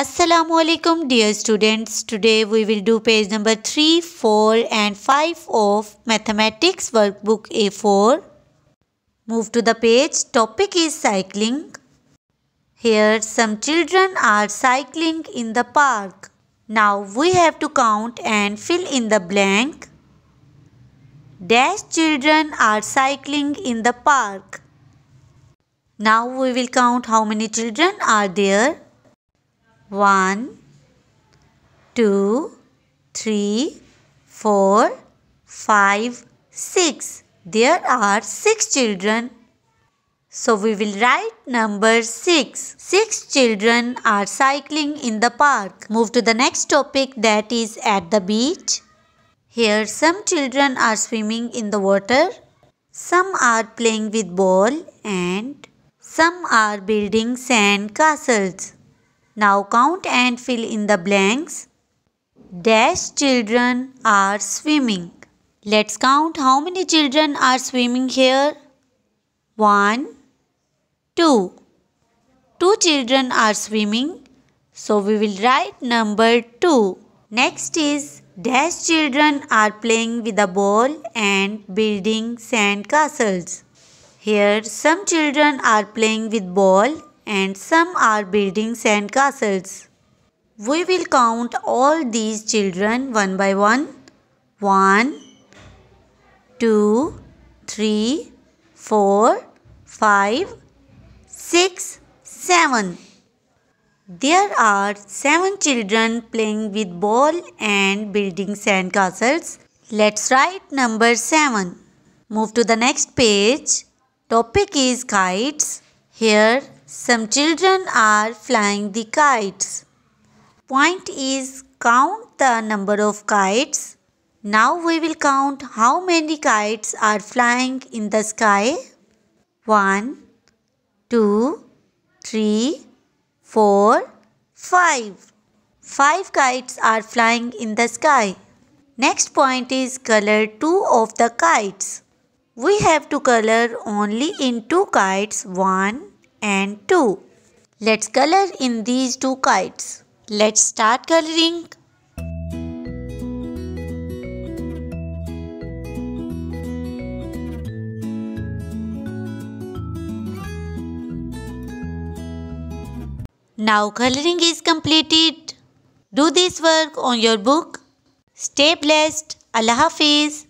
Assalamualaikum dear students today we will do page number 3 4 and 5 of mathematics workbook A4 move to the page topic is cycling here some children are cycling in the park now we have to count and fill in the blank dash children are cycling in the park now we will count how many children are there one, two, three, four, five, six. There are six children. So we will write number 6. Six children are cycling in the park. Move to the next topic that is at the beach. Here some children are swimming in the water. Some are playing with ball and some are building sand castles. Now count and fill in the blanks. Dash children are swimming. Let's count how many children are swimming here. One, two. Two children are swimming. So we will write number two. Next is dash children are playing with a ball and building sand castles. Here some children are playing with ball and some are building and castles. We will count all these children one by one. One, two, three, four, five, six, seven. There are seven children playing with ball and building sand castles. Let's write number seven. Move to the next page. Topic is kites. Here some children are flying the kites. Point is count the number of kites. Now we will count how many kites are flying in the sky. 1, 2, 3, 4, 5. 5 kites are flying in the sky. Next point is color 2 of the kites. We have to color only in 2 kites 1, and 2. Let's color in these two kites. Let's start coloring. Now coloring is completed. Do this work on your book. Stay blessed. Allah Hafiz.